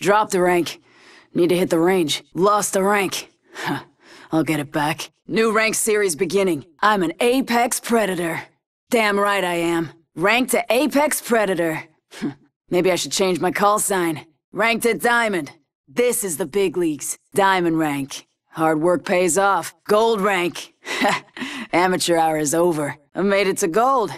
Drop the rank. Need to hit the range. Lost the rank. Huh. I'll get it back. New rank series beginning. I'm an apex predator. Damn right I am. Ranked to apex predator. Maybe I should change my call sign. Ranked to diamond. This is the big leagues. Diamond rank. Hard work pays off. Gold rank. Amateur hour is over. I made it to gold.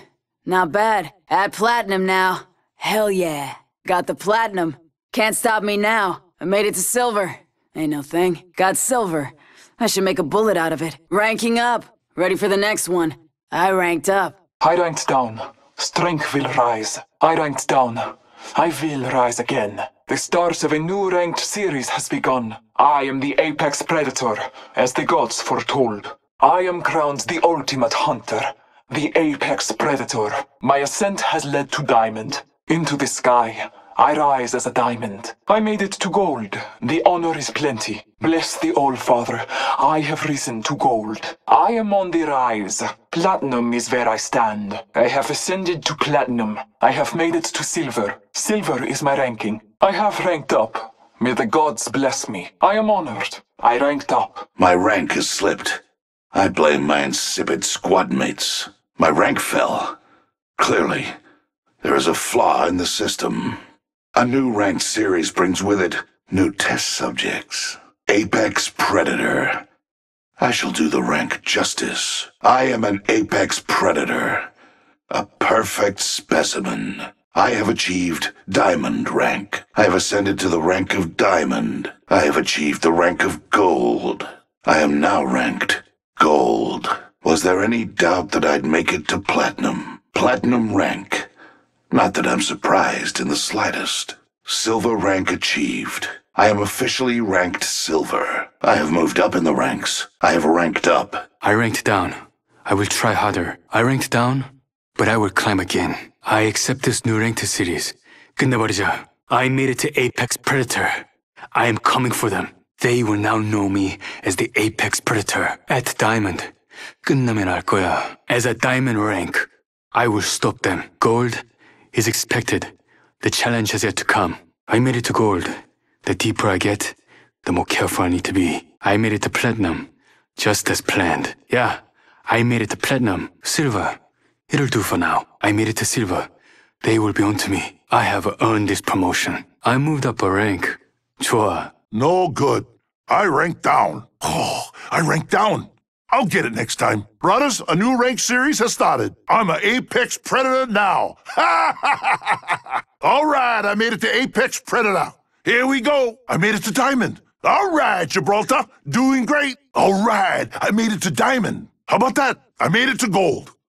Not bad. At platinum now. Hell yeah. Got the platinum. Can't stop me now. I made it to silver. Ain't no thing. Got silver. I should make a bullet out of it. Ranking up. Ready for the next one. I ranked up. I ranked down. Strength will rise. I ranked down. I will rise again. The start of a new ranked series has begun. I am the apex predator, as the gods foretold. I am crowned the ultimate hunter, the apex predator. My ascent has led to Diamond, into the sky, I rise as a diamond. I made it to gold. The honor is plenty. Bless the All-Father. I have risen to gold. I am on the rise. Platinum is where I stand. I have ascended to platinum. I have made it to silver. Silver is my ranking. I have ranked up. May the gods bless me. I am honored. I ranked up. My rank has slipped. I blame my insipid squad mates. My rank fell. Clearly, there is a flaw in the system. A new ranked series brings with it new test subjects. Apex Predator. I shall do the rank justice. I am an apex predator. A perfect specimen. I have achieved diamond rank. I have ascended to the rank of diamond. I have achieved the rank of gold. I am now ranked gold. Was there any doubt that I'd make it to platinum? Platinum rank. Not that I'm surprised in the slightest. Silver rank achieved. I am officially ranked silver. I have moved up in the ranks. I have ranked up. I ranked down. I will try harder. I ranked down, but I will climb again. I accept this new rank, ranked series. 끝내버리자. I made it to Apex Predator. I am coming for them. They will now know me as the Apex Predator at Diamond. 끝나면 알 거야. As a Diamond rank, I will stop them. Gold, is expected. The challenge has yet to come. I made it to gold. The deeper I get, the more careful I need to be. I made it to platinum, just as planned. Yeah, I made it to platinum, silver. It'll do for now. I made it to silver. They will be onto me. I have earned this promotion. I moved up a rank. Chua. No good. I ranked down. Oh, I ranked down. I'll get it next time. Brothers, a new rank series has started. I'm an apex predator now. All right, I made it to apex predator. Here we go. I made it to diamond. All right, Gibraltar, doing great. All right, I made it to diamond. How about that? I made it to gold.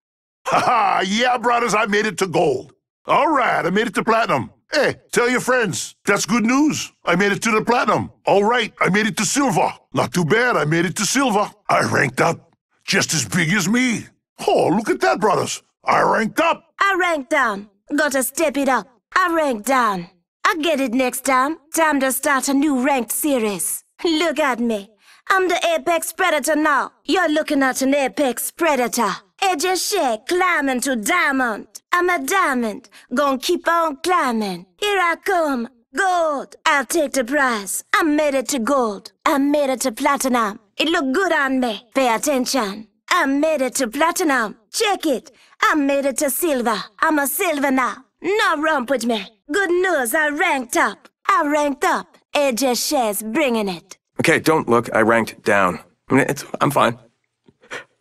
Ha ha, yeah, brothers, I made it to gold. All right, I made it to platinum. Hey, tell your friends. That's good news. I made it to the platinum. All right, I made it to silver. Not too bad, I made it to silver. I ranked up. Just as big as me. Oh, look at that, brothers. I ranked up. I ranked down. Gotta step it up. I ranked down. I get it next time. Time to start a new ranked series. Look at me. I'm the apex predator now. You're looking at an apex predator. Edge shake, climbing to diamond. I'm a diamond, gonna keep on climbing. Here I come, gold. I'll take the prize. i made it to gold. i made it to platinum. It look good on me. Pay attention. i made it to platinum. Check it. i made it to silver. I'm a silver now. No romp with me. Good news, I ranked up. I ranked up. AJ Shares bringing it. Okay, don't look. I ranked down. I mean, it's, I'm fine.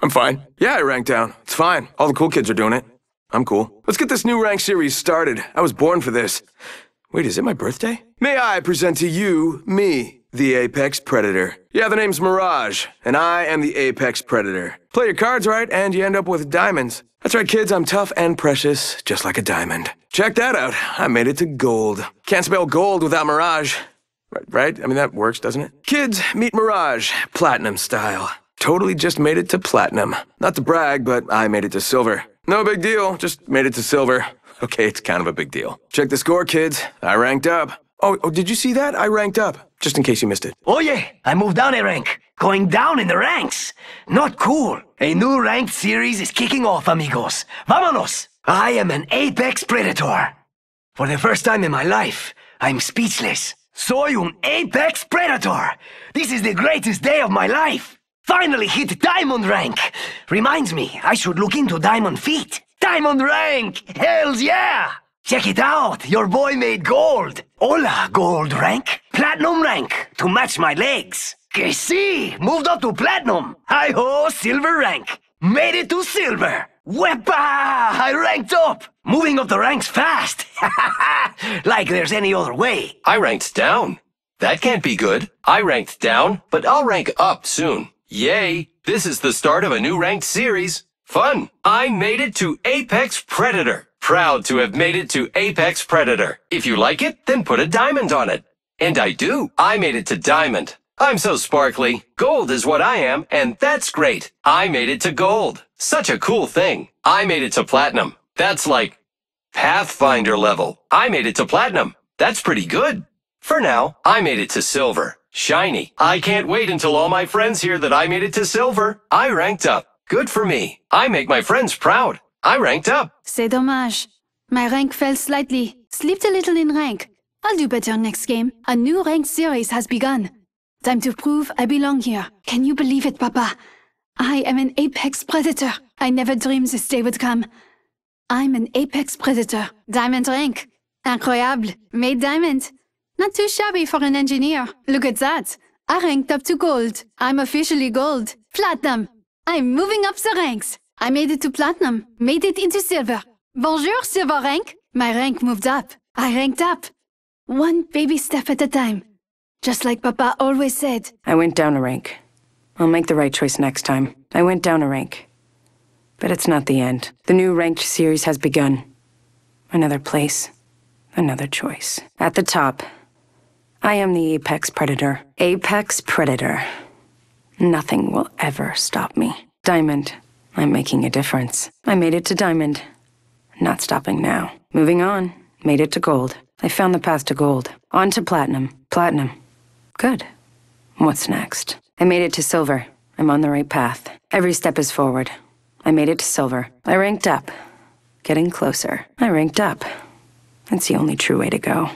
I'm fine. Yeah, I ranked down. It's fine. All the cool kids are doing it. I'm cool. Let's get this new rank series started. I was born for this. Wait, is it my birthday? May I present to you, me, the Apex Predator. Yeah, the name's Mirage, and I am the Apex Predator. Play your cards right, and you end up with diamonds. That's right, kids, I'm tough and precious, just like a diamond. Check that out. I made it to gold. Can't spell gold without Mirage. Right? I mean, that works, doesn't it? Kids, meet Mirage, platinum style. Totally just made it to platinum. Not to brag, but I made it to silver. No big deal, just made it to silver. Okay, it's kind of a big deal. Check the score, kids. I ranked up. Oh, oh, did you see that? I ranked up, just in case you missed it. Oh yeah, I moved down a rank. Going down in the ranks. Not cool. A new ranked series is kicking off, amigos. Vámonos! I am an apex predator. For the first time in my life, I'm speechless. Soy un apex predator. This is the greatest day of my life. Finally hit diamond rank! Reminds me, I should look into diamond feet. Diamond rank! Hells yeah! Check it out! Your boy made gold! Hola, gold rank! Platinum rank! To match my legs! Que si! Moved up to platinum! Hi ho, silver rank! Made it to silver! Wepa! I ranked up! Moving up the ranks fast! like there's any other way. I ranked down. That can't be good. I ranked down, but I'll rank up soon. Yay! This is the start of a new ranked series. Fun! I made it to Apex Predator. Proud to have made it to Apex Predator. If you like it, then put a diamond on it. And I do. I made it to diamond. I'm so sparkly. Gold is what I am, and that's great. I made it to gold. Such a cool thing. I made it to platinum. That's like Pathfinder level. I made it to platinum. That's pretty good. For now, I made it to silver. Shiny. I can't wait until all my friends hear that I made it to silver. I ranked up. Good for me. I make my friends proud. I ranked up. C'est dommage. My rank fell slightly. Slipped a little in rank. I'll do better next game. A new ranked series has begun. Time to prove I belong here. Can you believe it, Papa? I am an apex predator. I never dreamed this day would come. I'm an apex predator. Diamond rank. Incroyable. Made diamond. Not too shabby for an engineer. Look at that. I ranked up to gold. I'm officially gold. Platinum. I'm moving up the ranks. I made it to platinum. Made it into silver. Bonjour, silver rank. My rank moved up. I ranked up. One baby step at a time. Just like Papa always said. I went down a rank. I'll make the right choice next time. I went down a rank. But it's not the end. The new ranked series has begun. Another place. Another choice. At the top, I am the apex predator. Apex predator. Nothing will ever stop me. Diamond, I'm making a difference. I made it to Diamond. Not stopping now. Moving on. Made it to Gold. I found the path to Gold. On to Platinum. Platinum. Good. What's next? I made it to Silver. I'm on the right path. Every step is forward. I made it to Silver. I ranked up. Getting closer. I ranked up. That's the only true way to go.